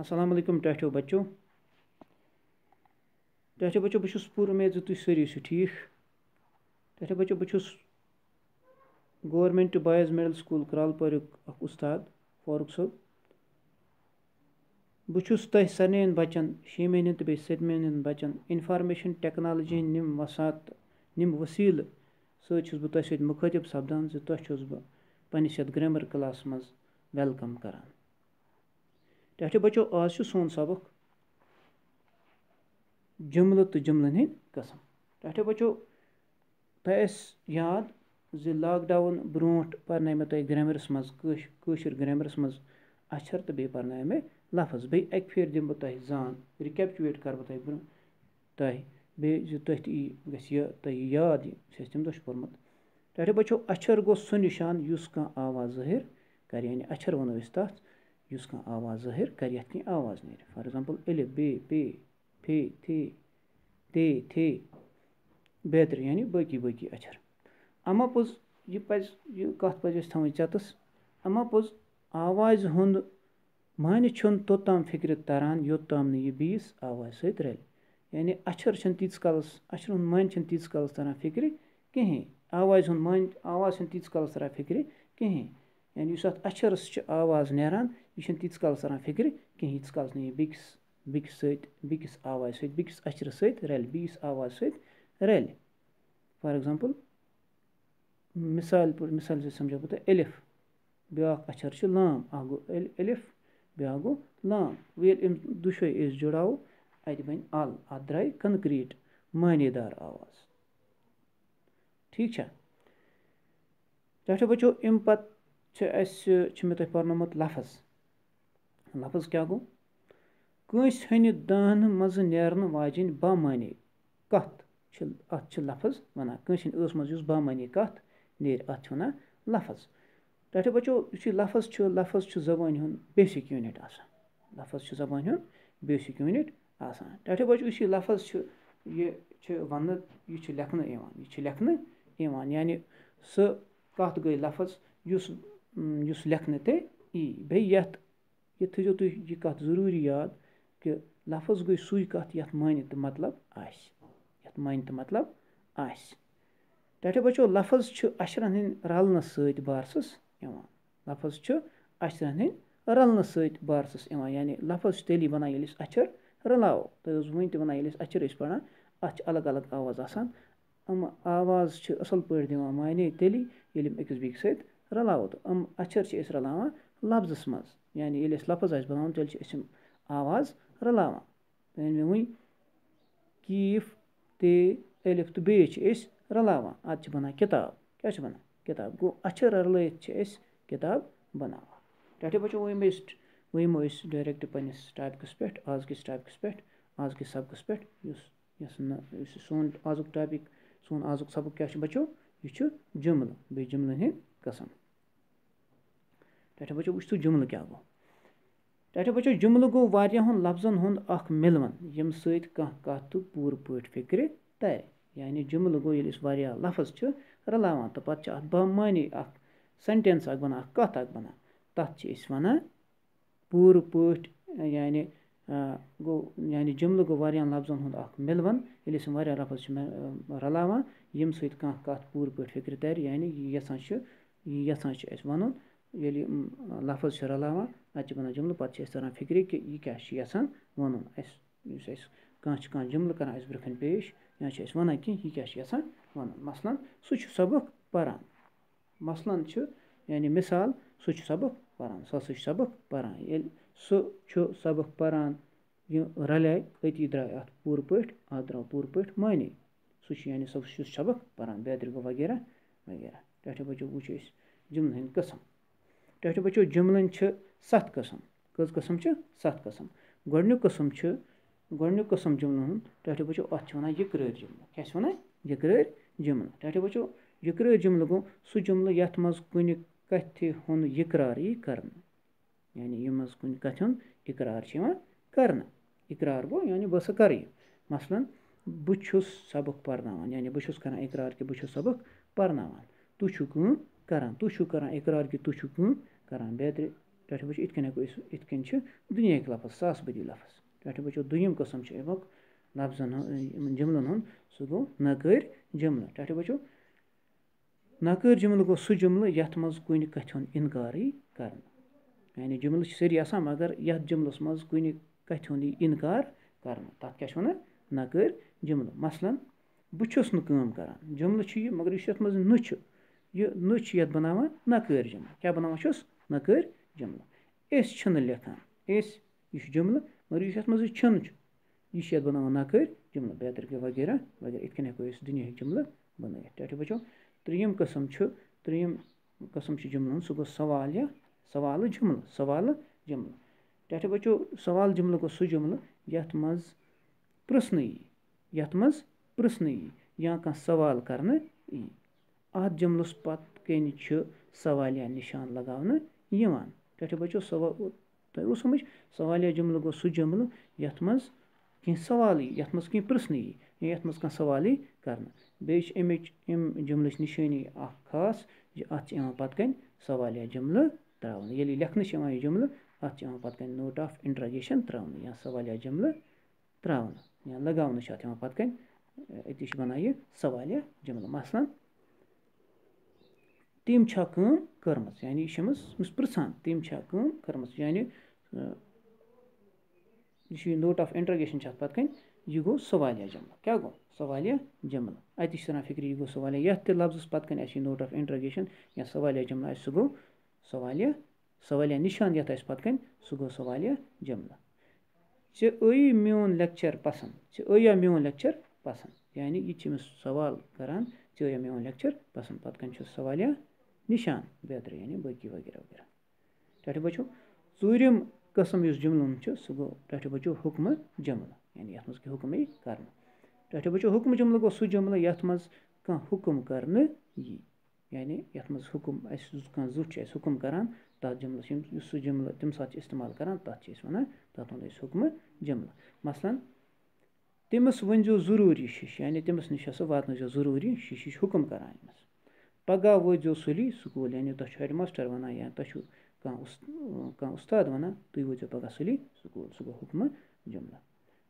अस्सलाम वालेकुम टैठो बच्चों टैठो बच्चों बह पूर उम्मीद जो तुम सरी सो ठीक टैठो बच्चों बहुस government boys middle school Karalpur उस्ताद फारूक सब बहुस तह सारे बच्चन शमेन तो सतमेन बच्चन इन्फॉर्मेशन टेक्नोलॉजी नम वसात नम वसील सहुस बह तुम मुखातिब सपदान तुस बह पन्स ग्रामर क्लास मज वेलकम करान ٹھیک بچو آج سون سبق جملہ تو جملن ہند قسم ٹھیک بچو تس یاد زِ لاک ڈاوُن برونٛٹھ پَرنٲے مےٚ تۄہہِ گرٛیمرَس منٛز کٲشِر گرٛیمرَس منٛز اَچھر تہٕ بیٚیہِ پَرنایے مےٚ لفظ بیٚیہِ اَکہِ پھیٖرِ دِمہٕ بہٕ تۄہہِ زان رِکیپچُویٹ کَرٕ بہٕ تۄہہِ برونٛہہ تۄہہِ بیٚیہِ زِ تۄہہِ تہِ یی گژھِ یہِ تۄہہِ یہِ یاد یہِ یُس اَسہِ تَمہِ دۄہ چھُ پوٚرمُت ٹاٹھے بَچو اَچھر گوٚو سُہ نِشان یُس کانٛہہ آواز ظٲہِر کَرِ یعنی اَچھر وَنو أسۍ تَتھ یُس کانٛہہ آواز ظٲہِر کَرِ یَتھ کینٛہہ آواز نیرِ فار ایٚگزامپٕل الِف بے پے پھے تھے تے تھے بیترِ یعنی باقٕے باقٕے اَچھر اَما پوٚز یہِ پَزِ یہِ کَتھ پَزِ اَسہِ تھاوٕنۍ ژٮ۪تَس اَما پوٚز آوازِ ہُنٛد معنی چھُنہٕ توٚتام فِکرِ تَران یوٚتام نہٕ یہِ بیٚیِس آوازِ سۭتۍ رَلہِ یعنی اَچھر چھِنہٕ تیٖتِس کالَس اَچھرَن ہُنٛد معنی چھِنہٕ تیٖتِس کالَس تَران فِکرِ کِہیٖنۍ آوازِ ہُنٛد معنی آواز چھِنہٕ تیٖتِس کالَس تَران فِکرِ کِہیٖنۍ یعنی یُس اَتھ اَچھرَس چھِ آواز نیران یہِ چھِنہٕ تیٖتِس کالَس تَران فِکرِ کِہیٖنۍ ییٖتِس کالَس نہٕ یہِ بیٚکِس بیٚکِس سۭتۍ بیٚکِس آوازِ سۭتۍ بیٚکِس اَچھرٕ سۭتۍ رَلہِ بیٚیِس آوازِ سۭتۍ رَلہِ فار ایٚگزامپٕل مِثال مِثال سۭتۍ سَمجھو بہٕ تۄہہِ ألِف بیٛاکھ اَچھر چھُ لام اَکھ گوٚو ألِف بیٛاکھ گوٚو لام وۄنۍ ییٚلہِ یِم دۄشوَے أسۍ جُڑاوو اَتہِ بَنہِ اَل اَتھ درٛایہِ کَنکرٛیٖٹ معنے دار آواز ٹھیٖک چھا ڈاکٹر بَچو اَمہِ پَتہٕ چھِ اَسہِ چھُ مےٚ تۄہہِ پَرنومُت لفظ لفظ کیٛاہ گوٚو کٲنٛسہِ ہٕنہِ دانہٕ منٛزٕ نیرنہٕ واجیٚنۍ بامعنی کَتھ چھِ اَتھ چھِ لفظ وَنان کٲنٛسہِ ہٕنٛدۍ ٲس منٛز یُس بامعنی کَتھ نیرِ اَتھ چھِ وَنان لفظ ٹاٹھیو بَچو یُس یہِ لفظ چھُ لفظ چھُ زبانہِ ہُنٛد بیسِک یوٗنِٹ آسان لفظ چھُ زبانہِ ہُنٛد بیسِک یوٗنِٹ آسان ٹاٹھیو بَچو یُس یہِ لفظ چھُ یہِ چھِ وَننہٕ یہِ چھُ لیکھنہٕ یِوان یہِ چھِ لیکھنہٕ یِوان یعنی سُہ کَتھ گٔے لفظ یُس یُس لیکھنہٕ تہِ یی بیٚیہِ یَتھ یہِ تھٲیزیو تُہۍ یہِ کَتھ ضٔروٗری یاد کہِ لفظ گٔے سُے کَتھ یَتھ معنی تہٕ مطلب آسہِ یَتھ معنی تہٕ مطلب آسہِ ٹاٹھیو بَچو لفظ چھِ اَشرَن ہٕنٛدۍ رَلنہٕ سۭتۍ بارسَس یِوان لفظ چھِ اَشرَن ہٕنٛدۍ رَلنہٕ سۭتۍ بارسَس یِوان یعنی لفظ چھِ تیٚلی بَنان ییٚلہِ أسۍ اَچھر رَلاوو تُہۍ اوس وٕنۍ تہِ وَنان ییٚلہِ أسۍ اَچھر ٲسۍ پَران اَتھ چھِ الگ الگ آواز آسان یِم آواز چھِ اَصٕل پٲٹھۍ دِوان معنے تیٚلی ییٚلہِ یِم أکِس بیٚکِس سۭتۍ رَلاوو تہٕ یِم اَچھر چھِ أسۍ رَلاوان لفظَس منٛز یعنی ییٚلہِ اَسہِ لفظ آسہِ بَناوُن تیٚلہِ چھِ أسۍ یِم آواز رَلاوان تُہۍ ؤنۍ مےٚ وٕنۍ کیٖف تے الف تہٕ بیٚیہِ چھِ أسۍ رَلاوان اَدٕ چھِ بَنان کِتاب کیٛاہ چھِ بَنان کِتاب گوٚو اَچھٕ رَلٲیِتھ چھِ أسۍ کِتاب بَناوان ٹاٹھے بَچو وۄنۍ یِمَے وۄنۍ یِمو أسۍ ڈایریکٹ پنٛنِس ٹاپِکَس پٮ۪ٹھ آزکِس ٹاپِکَس پٮ۪ٹھ آزکِس سبقَس پٮ۪ٹھ یُس یۄس نہٕ یُس سون آزُک ٹاپِک سون آزُک سبق کیٛاہ چھُ بَچو یہِ چھُ جُملہٕ بیٚیہِ جُملَن ہِنٛدۍ قٕسٕم ٹھیٖک بَچو وٕچھ تُہۍ جُملہٕ کیاہ گوٚو ٹھیٖک بَچو جُملہٕ گوٚو واریاہَن لفظَن ہُنٛد اَکھ مِلوَن ییٚمہِ سۭتۍ کانٛہہ کَتھ پوٗرٕ پٲٹھۍ فِکرِ تَرِ یعنی جُملہٕ گوٚو ییٚلہِ أسۍ واریاہ لفظ چھِ رَلاوان تہٕ پَتہٕ چھِ اَتھ بامعنی اَکھ سٮ۪نٹٮ۪نٕس اَکھ بَنان اَکھ کَتھ اَکھ بَنان تَتھ چھِ أسۍ وَنان پوٗرٕ پٲٹھۍ یعنی گوٚو یعنی جُملہٕ گوٚو واریاہَن لفظَن ہُنٛد اَکھ مِلوَن ییٚلہِ أسۍ یِم واریاہ لفظ چھِ رَلاوان ییٚمہِ سۭتۍ کانٛہہ کَتھ پوٗرٕ پٲٹھۍ فِکرِ تَرِ یعنی یہِ یَژھان چھُ یہِ یَژھان چھِ اَسہِ وَنُن ییٚلہِ یِم لفظ چھِ رَلاوان اَتہِ چھِ بَنان جُملہٕ پَتہٕ چھِ اَسہِ تَران فِکرِ کہِ یہِ کیٛاہ چھُ یَژھان وَنُن اَسہِ یُس اَسہِ کانٛہہ چھُ کانٛہہ جُملہٕ کَران اَسہِ برٛونٛہہ کَنہِ پیش یا چھُ اَسہِ وَنان کیٚنٛہہ یہِ کیٛاہ چھُ یَژھان وَنُن مثلاً سُہ چھُ سبق پَران مثلاً چھُ یعنی مِثال سُہ چھُ سبق پَران سُہ ہَسا چھُ سبق پَران ییٚلہِ سُہ چھُ سبق پَران یہِ رَلے أتی درٛاے اَتھ پوٗرٕ پٲٹھۍ اَتھ درٛاو پوٗرٕ پٲٹھۍ معنے سُہ چھُ یعنی سُہ چھُ سبق پَران بیترِ گوٚو وغیرہ وغیرہ ٹیٹھو بَچو وٕچھ أسۍ جُملہٕ ہٕنٛدۍ قٕسٕم تیٚٹھ بٕچو جُملن چھِ سَتھ قٕسم کٔژ قٕسم چھِ سَتھ قٕسم گۄڈنیُک قٕسم چھِ گۄڈنیُک قٕسم جُملَن ہُنٛد چھِ وَنان یِکرٲر جُملہٕ کیٛاہ چھِ وَنان یِکرٲر جُملہٕ وُچھو یِکرٲر جُملہٕ گوٚو سُہ جُملہٕ یَتھ منٛز کُنہِ کَتھِ ہُنٛد اِقرار یی کَرنہٕ یعنے یِم منٛز کُنہِ کَتھِ ہُنٛد اِقرار چھُ یِوان کَرنہٕ اِقرار گوٚو یعنی بہٕ ہَسا کَرٕ یہِ مثلاً بہٕ چھُس سَبَق پَرناوان یعنی بہٕ چھُس کَران اِقرار کہِ بہٕ چھُس سَبَق پَرناوان تُہۍ چھُو کٲم کران تُہۍ چھُو کران اِقرار کہِ تُہۍ چھُو کٲم کران بیترِ پٮ۪ٹھ وٕچھ یِتھ کٔنۍ ہٮ۪کو أسۍ یِتھ کٔنۍ چھِ دُنیاہِکۍ لفظ ساس بدی لفظ پٮ۪ٹھٕ وٕچھو دوٚیِم قٕسٕم چھُ اَمیُک لفظن ہُنٛد یِمن جُملن ہُنٛد سُہ گوٚو نَقٲرۍ جُملہٕ پٮ۪ٹھٕ وٕچھو نَقٲرۍ جُملہٕ گوٚو سُہ جُملہٕ یَتھ منٛز کُنہِ کَتھِ ہُنٛد اِنکارٕے کرنہٕ یعنی جُملہٕ چھِ سٲری آسان مگر یَتھ جُملَس منٛز کُنہِ کَتھِ ہُنٛد یی اِنکار کرنہٕ تَتھ کیٛاہ چھِ وَنان نَقٲرۍ جُملہٕ مثلاً بہٕ چھُس نہٕ کٲم کران جُملہٕ چھُ یہِ مگر یُس یَتھ منٛز نہٕ چھُ نو چھِ یَتھ بَناوان نَکٲرۍ جملہٕ کیٛاہ بَناوان چھِس نَکٲرۍ جملہٕ أسۍ چھِنہٕ لیکھان أسۍ یہِ چھُ جملہٕ مگر یُس یَتھ منٛز یہِ چھِنہٕ چھُ یہِ چھِ یَتھ بَناوان نَکٲرۍ جملہٕ بیترِ گٔے وغیرہ وغیرہ یِتھ کٔنۍ ہٮ۪کو أسۍ دُنیاہِکۍ جملہٕ بَنٲیِتھ ٹاٹھیو بَچو ترٛیٚیِم قٕسٕم چھُ ترٛیٚیِم قٕسٕم چھُ جملَن سُہ گوٚو سوال یا سوالہٕ جملہٕ سوالہٕ جملہٕ ٹاٹھیو بَچو سوال جملہٕ گوٚو سُہ جملہٕ یَتھ منٛز پرٛژھنہٕ یی یَتھ منٛز پرٛژھنہٕ یی یا کانٛہہ سوال کَرنہٕ یی اَتھ جُملَس پَتہٕ کَنہِ چھُ سوالیہ نِشان لَگاونہٕ یِوان پٮ۪ٹھٕ بَچو سوا تۄہہِ اوس سمٕجھ سوالیہ جُملہٕ گوٚو سُہ جُملہٕ یَتھ منٛز کیٚنٛہہ سوالٕے یَتھ منٛز کیٚنٛہہ پِرٛژھنٕے یا یَتھ منٛز کانٛہہ سوالٕے کَرنہٕ بیٚیہِ چھِ اَمِچ اَمہِ جُملٕچ نِشٲنی اَکھ خاص زِ اَتھ چھِ یِوان پَتہٕ کَنہِ سوالیہ جُملہٕ ترٛاونہٕ ییٚلہِ یہِ لیکھنہٕ چھِ یِوان یہِ جُملہٕ اَتھ چھِ یِوان پَتہٕ کَنہِ نوٹ آف اِنٹرٛگیشَن ترٛاونہٕ یا سوالیہ جُملہٕ ترٛاونہٕ یا لَگاونہٕ چھِ اَتھ یِوان پَتہٕ کَنہِ أتی چھِ وَنان یہِ سوالیہ جُملہٕ مثلاً टीम चकन कर्मस यानी इशिमस 11 सेंट टीम चकन कर्मस यानी दिसून নোট অফ ইন্টিগ্রেশন চাত পাকেন ইগো سوالিয়া জমা কয়া গো سوالিয়া জমনা আইতিস তরফ ইগি ইগো سوالিয়া হত্তে লবজস পাকেন assi নোট অফ ইন্টিগ্রেশন ইয়া سوالিয়া জমনা assi গো سوالিয়া سوالিয়া নিশান দিয়া তা ইস পাকেন সুগো سوالিয়া জমনা চি ওই মিওন লেকচার পাসন চি ওয়া মিওন লেকচার পাসন মানে ইচিমস سوال করা চি ওয়া মিওন লেকচার পাসন পাকেন চি سوالিয়া نِشان بیترِ یعنی باقٕے وغیرہ وغیرہ ٹاٹھِ بَچو ژوٗرِم قٕسٕم یُس جُملَن چھُ سُہ گوٚو ٹاٹھِ بَچو حُکمہٕ جُملہٕ یعنی یَتھ منٛز کہِ حُکم یی کَرنہٕ ٹاٹھِ بَچو حُکمہٕ جُملہٕ گوٚو سُہ جُملہٕ یَتھ منٛز کانٛہہ حُکم کَرنہٕ یی یعنی یَتھ منٛز حُکم اَسہِ کانٛہہ زیُٹھ چھُ اَسہِ حُکم کَران تَتھ جُملَس یِم یُس سُہ جُملہٕ تَمہِ ساتہٕ چھِ استعمال کَران تَتھ چھِ أسۍ وَنان تَتھ وَنو أسۍ حُکمہٕ جُملہٕ مثلاً تٔمِس ؤنۍزیو ضٔروٗری شیٖش یعنی تٔمِس نِش سُہ واتنٲیزیو ضٔروٗری شیٖشِش حُکم کَران أمِس paga wo jo suli suku le ne to chair master wana ya to shu ka us ka ustad wana tu wo jo paga suli suku suku hukma jumla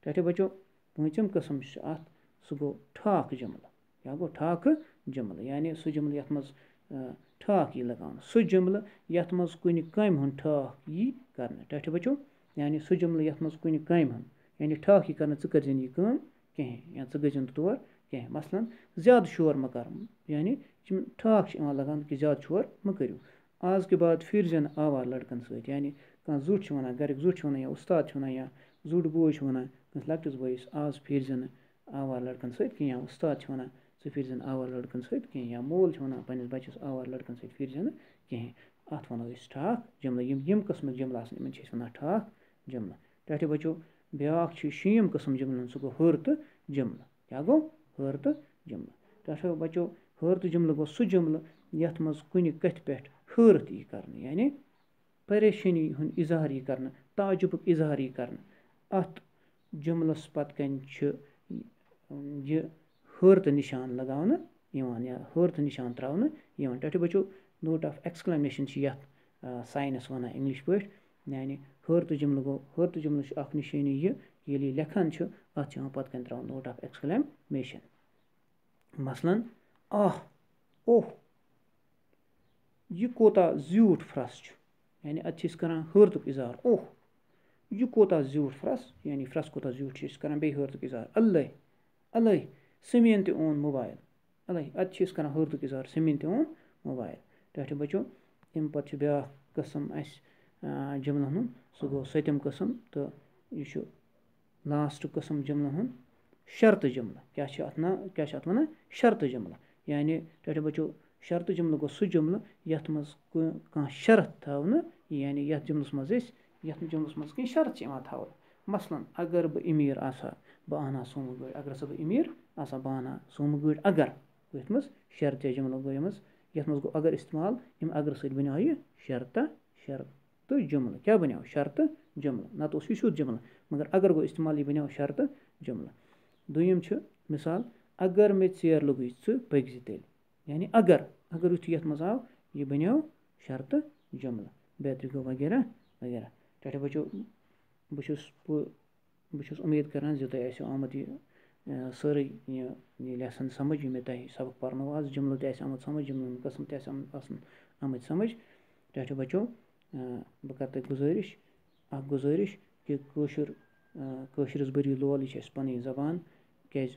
ta te bacho pungcham kasam shat suku thak jumla ya go thak jumla yani su jumla yatmas thak yi lagan su jumla yatmas kuni kaim hun thak yi karna ta te bacho yani su jumla yatmas kuni kaim hun yani thak yi karna tsukar jin yi kum ke ya tsukar jin tuwa یِم ٹھاک چھِ یِوان لَگان کہِ زیادٕ شور مہٕ کٔرِو آز کہِ بعد پھر زٮ۪نہٕ آوارٕ لٔڑکَن سۭتۍ یعنی کانٛہہ زُٹھ چھُ وَنان گَرِکۍ زُٹھ چھُ وَنان یا اُستاد چھُ وَنان یا زُٹھ بوے چھُ وَنان کٲنٛسہِ لۄکٹِس بٲیِس آز پھیٖر زٮ۪نہٕ آوارٕ لٔڑکَن سۭتۍ کینٛہہ یا اُستاد چھُ وَنان ژٕ پھیٖر زٮ۪نہٕ آوارٕ لٔڑکَن سۭتۍ کینٛہہ یا مول چھُ وَنان پنٛنِس بَچَس آوارٕ لٔڑکَن سۭتۍ پھیٖر زٮ۪نہٕ کِہیٖنۍ اَتھ وَنو أسۍ ٹھاک جُملہٕ یِم یِم قٕسمٕکۍ جُملہٕ آسَن یِمَن چھِ أسۍ وَنان ٹھاک جُملہٕ پٮ۪ٹھٕ بَچو بیٛاکھ چھُ شیٖم قٕسٕم جُملَن سُہ گوٚو ہُر تہٕ جُملہٕ کیٛاہ گوٚو ہُر تہٕ جُملہٕ پٮ۪ٹھٕ بَچو ہٲرتہٕ جُملہٕ گوٚو سُہ جُملہٕ یتھ مَنٛز کُنہِ کَتھِ پٮ۪ٹھ ہٲرَتھ یی کَرنہٕ یعنی پریشٲنی ہُنٛد اِظہار یی کَرنہٕ تعجُبُک اِظہار یی کَرنہٕ اتھ جُملَس پَتہٕ کَنہِ چھُ یہِ ہٲرتہٕ نِشان لَگاونہٕ یِوان یا ہٲرتہٕ نِشان ترٛاونہٕ یِوان ٹاٹھٮ۪و بَچو نوٹ آف ایٚکسکلمیشَن چھِ یتھ ساینَس وَنان اِنٛگلِش پٲٹھۍ یعنی ہٲرتہٕ جُملہٕ گوٚو ہٲرتہٕ جُملہٕ چھُ اکھ نِشٲنی یہِ ییٚلہِ یہِ لیٚکھان چھُ اتھ چھُ یِوان پَتہٕ کَنہِ ترٛاونہٕ نوٹ آف ایٚکسکلمیشَن مَثلَن آہ اوٚہ یہِ کوتاہ زیوٗٹھ پھرٛٮ۪س چھُ یعنی اَتہِ چھِ أسۍ کَران حٲرتُک اِظہار اوٚہ یہِ کوتاہ زیوٗٹھ پھرٛٮ۪س یعنی پھرٛٮ۪س کوتاہ زیوٗٹھ چھِ أسۍ کَران بیٚیہِ حٲرتُک اِظہار اَلَے اَلَے سٔمیٖن تہِ اوٚن موبایِل اَلَے اَتہِ چھِ أسۍ کَران حٲرتُک اِظہار سٔمیٖن تہِ اوٚن موبایل ٹٲٹھۍ بٔچِو تمہِ پَتہٕ چھُ بیٛاکھ قٕسٕم اَسہِ جملَن ہُنٛد سُہ گوٚو سٔتِم قٕسٕم تہٕ یہِ چھُ لاسٹ قٕسٕم جملَن ہُنٛد شرطہٕ جملہٕ کیٛاہ چھِ اَتھ ناو کیٛاہ چھِ اَتھ وَنان شرطہٕ جملہٕ یعنی ٹوٹل بچو شرط جملہ گو سُہ جملہٕ یتھ مَنٛز کانٛہہ شرط تھاونہٕ یعنی یتھ جملَس مَنٛز أسۍ یتھ جملَس مَنٛز کینٛہہ شرط چھِ یِوان تھاونہٕ مَثلَن اگر بہٕ أمیٖر آسہٕ ہا بہٕ اَنہٕ ہا سومو گٲڑۍ اگر ہَسا بہٕ أمیٖر آسہٕ ہا بہٕ اَنہٕ ہا سومو گٲڑۍ اگر یتھ مَنٛز شرط یا جملہٕ گوٚو یتھ مَنٛز یتھ مَنٛز گوٚو اگر اِستعمال امہِ اگر سۭتۍ بَنیو یہِ شرطہ شرطہٕ جملہٕ کیاہ بَنیو شرطہٕ جملہٕ نَتہٕ اوس یہِ سیوٚد جملہٕ مگر اگر گوٚو اِستعمال یہِ بَنیو شرطہٕ جملہٕ دوٚیِم چھُ مِثال اگر مےٚ ژیر لوٚگُے ژٕ پٔکۍزِ تیٚلہِ یعنی اگر اگر یُتھُے یَتھ منٛز آو یہِ بَنیو شرطہٕ جملہٕ بیترِ گوٚو وغیرہ وغیرہ ٹاٹھے بَچو بہٕ چھُس بہٕ چھُس اُمید کَران زِ تۄہہِ آسیو آمُت یہِ سٲرٕے یہِ یہِ لٮ۪سَن سمٕجھ یہِ مےٚ تۄہہِ سبق پَرنو آز جملہٕ تہِ آسہِ آمُت سمٕجھ جملَن ہُنٛد قٕسٕم تہِ آسہِ آمُت آسان آمٕتۍ سمٕجھ ٹاٹھے بَچو بہٕ کَرٕ تۄہہِ گُزٲرِش اَکھ گُزٲرِش کہِ کٲشُر کٲشرِس بٔرِو لول یہِ چھِ اَسہِ پَنٕنۍ زبان کیٛازِ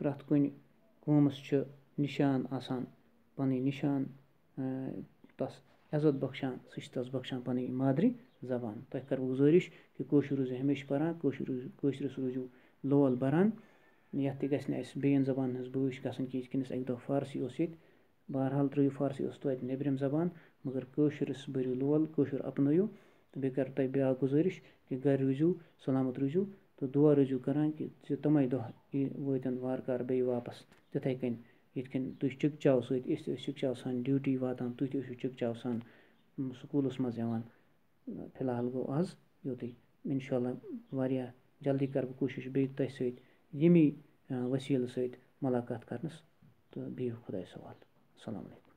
پرٛٮ۪تھ کُنہِ قومَس چھُ نِشان آسان پَنٕنۍ نِشان تَس عزت بخشان سُہ چھِ تَس بخشان پَنٕنۍ مادری زبان تۄہہِ کَرٕ بہٕ گُزٲرِش کہِ کٲشُر روٗزِو ہمیشہِ پَران کٲشُر روٗزِو کٲشرِس روٗزِو لول بَران یَتھ تہِ گژھِ نہٕ اَسہِ بیٚیَن زبانَن ہٕنٛز بٲش گژھٕنۍ کینٛہہ یِتھ کٔنٮ۪تھ اَکہِ دۄہ فارسی اوس ییٚتہِ بہرحال ترٛٲیِو فارسی ٲس تویتہِ نیٚبرِم زبان مگر کٲشرِس بٔرِو لول کٲشُر اَپنٲیِو تہٕ بیٚیہِ کَرٕ تۄہہِ بیٛاکھ گُزٲرِش کہِ گَرِ روٗزِو سلامت روٗزِو تہٕ دُعا روٗزِو کَران کہِ زِ تِمَے دۄہ یہِ وٲتِن وارٕ کارٕ بیٚیہِ واپَس تِتھَے کٔنۍ یِتھ کٔنۍ تُہۍ چِکچاو سۭتۍ أسۍ تہِ ٲسۍ چِکچاو سان ڈیوٗٹی واتان تُہۍ تہِ ٲسِو چِکچاو سان سکوٗلَس منٛز یِوان فِلحال گوٚو آز یُتُے اِنشاء اللہ واریاہ جلدی کَرٕ بہٕ کوٗشِش بیٚیہِ تۄہہِ سۭتۍ ییٚمی وسیٖلہٕ سۭتۍ مُلاقات کَرنَس تہٕ بِہِو خۄدایَس حوال اَسَلامُ علیکُم